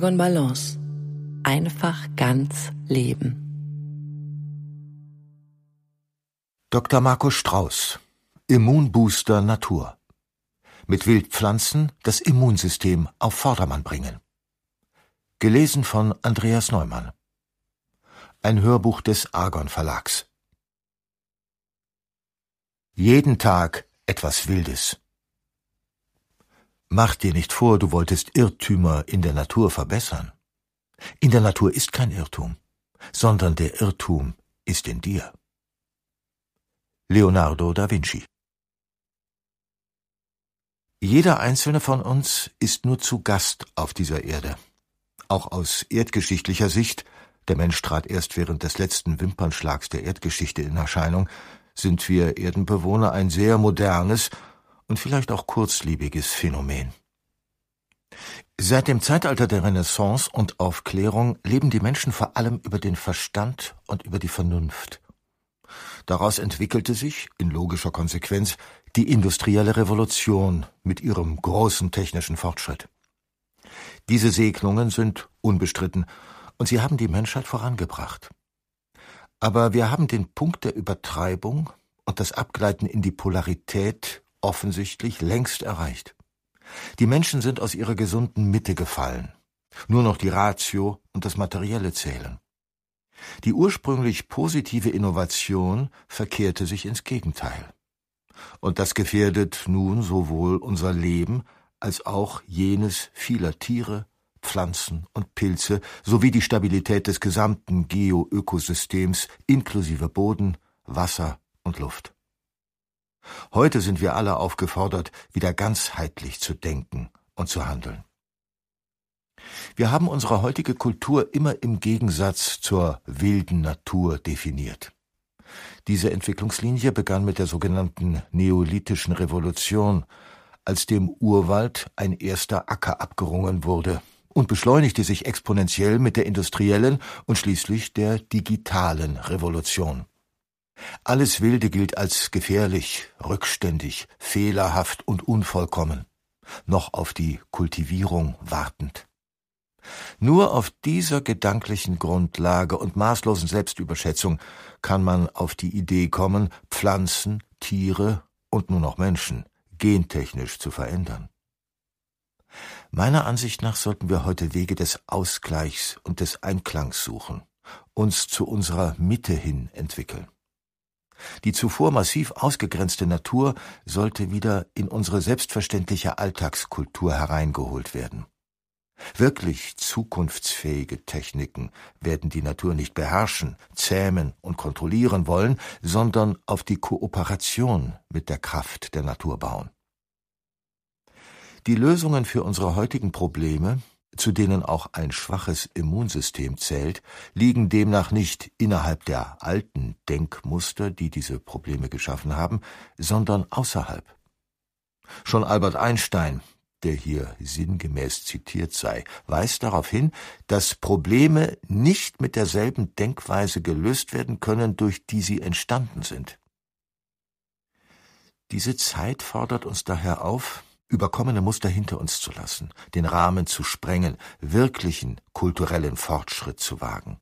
Argon Balance. Einfach ganz leben. Dr. Markus Strauß. Immunbooster Natur. Mit Wildpflanzen das Immunsystem auf Vordermann bringen. Gelesen von Andreas Neumann. Ein Hörbuch des Argon Verlags. Jeden Tag etwas Wildes. Mach dir nicht vor, du wolltest Irrtümer in der Natur verbessern. In der Natur ist kein Irrtum, sondern der Irrtum ist in dir. Leonardo da Vinci Jeder einzelne von uns ist nur zu Gast auf dieser Erde. Auch aus erdgeschichtlicher Sicht, der Mensch trat erst während des letzten Wimpernschlags der Erdgeschichte in Erscheinung, sind wir Erdenbewohner ein sehr modernes und vielleicht auch kurzliebiges Phänomen. Seit dem Zeitalter der Renaissance und Aufklärung leben die Menschen vor allem über den Verstand und über die Vernunft. Daraus entwickelte sich, in logischer Konsequenz, die industrielle Revolution mit ihrem großen technischen Fortschritt. Diese Segnungen sind unbestritten und sie haben die Menschheit vorangebracht. Aber wir haben den Punkt der Übertreibung und das Abgleiten in die Polarität offensichtlich längst erreicht. Die Menschen sind aus ihrer gesunden Mitte gefallen. Nur noch die Ratio und das Materielle zählen. Die ursprünglich positive Innovation verkehrte sich ins Gegenteil. Und das gefährdet nun sowohl unser Leben als auch jenes vieler Tiere, Pflanzen und Pilze sowie die Stabilität des gesamten Geoökosystems inklusive Boden, Wasser und Luft. Heute sind wir alle aufgefordert, wieder ganzheitlich zu denken und zu handeln. Wir haben unsere heutige Kultur immer im Gegensatz zur wilden Natur definiert. Diese Entwicklungslinie begann mit der sogenannten Neolithischen Revolution, als dem Urwald ein erster Acker abgerungen wurde und beschleunigte sich exponentiell mit der industriellen und schließlich der digitalen Revolution. Alles Wilde gilt als gefährlich, rückständig, fehlerhaft und unvollkommen, noch auf die Kultivierung wartend. Nur auf dieser gedanklichen Grundlage und maßlosen Selbstüberschätzung kann man auf die Idee kommen, Pflanzen, Tiere und nur noch Menschen gentechnisch zu verändern. Meiner Ansicht nach sollten wir heute Wege des Ausgleichs und des Einklangs suchen, uns zu unserer Mitte hin entwickeln. Die zuvor massiv ausgegrenzte Natur sollte wieder in unsere selbstverständliche Alltagskultur hereingeholt werden. Wirklich zukunftsfähige Techniken werden die Natur nicht beherrschen, zähmen und kontrollieren wollen, sondern auf die Kooperation mit der Kraft der Natur bauen. Die Lösungen für unsere heutigen Probleme zu denen auch ein schwaches Immunsystem zählt, liegen demnach nicht innerhalb der alten Denkmuster, die diese Probleme geschaffen haben, sondern außerhalb. Schon Albert Einstein, der hier sinngemäß zitiert sei, weist darauf hin, dass Probleme nicht mit derselben Denkweise gelöst werden können, durch die sie entstanden sind. Diese Zeit fordert uns daher auf, überkommene Muster hinter uns zu lassen, den Rahmen zu sprengen, wirklichen kulturellen Fortschritt zu wagen.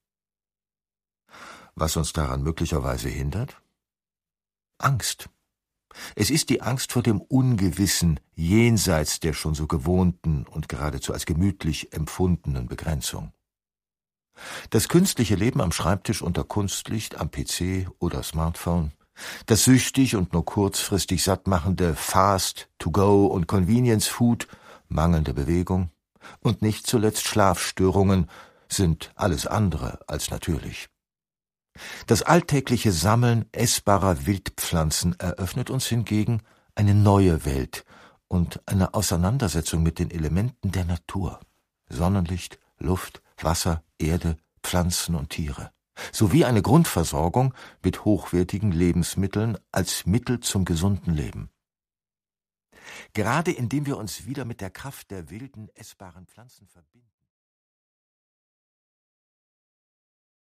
Was uns daran möglicherweise hindert? Angst. Es ist die Angst vor dem Ungewissen jenseits der schon so gewohnten und geradezu als gemütlich empfundenen Begrenzung. Das künstliche Leben am Schreibtisch unter Kunstlicht, am PC oder Smartphone das süchtig und nur kurzfristig sattmachende Fast, To-Go und Convenience Food, mangelnde Bewegung und nicht zuletzt Schlafstörungen sind alles andere als natürlich. Das alltägliche Sammeln essbarer Wildpflanzen eröffnet uns hingegen eine neue Welt und eine Auseinandersetzung mit den Elementen der Natur Sonnenlicht, Luft, Wasser, Erde, Pflanzen und Tiere sowie eine Grundversorgung mit hochwertigen Lebensmitteln als Mittel zum gesunden Leben. Gerade indem wir uns wieder mit der Kraft der wilden, essbaren Pflanzen verbinden,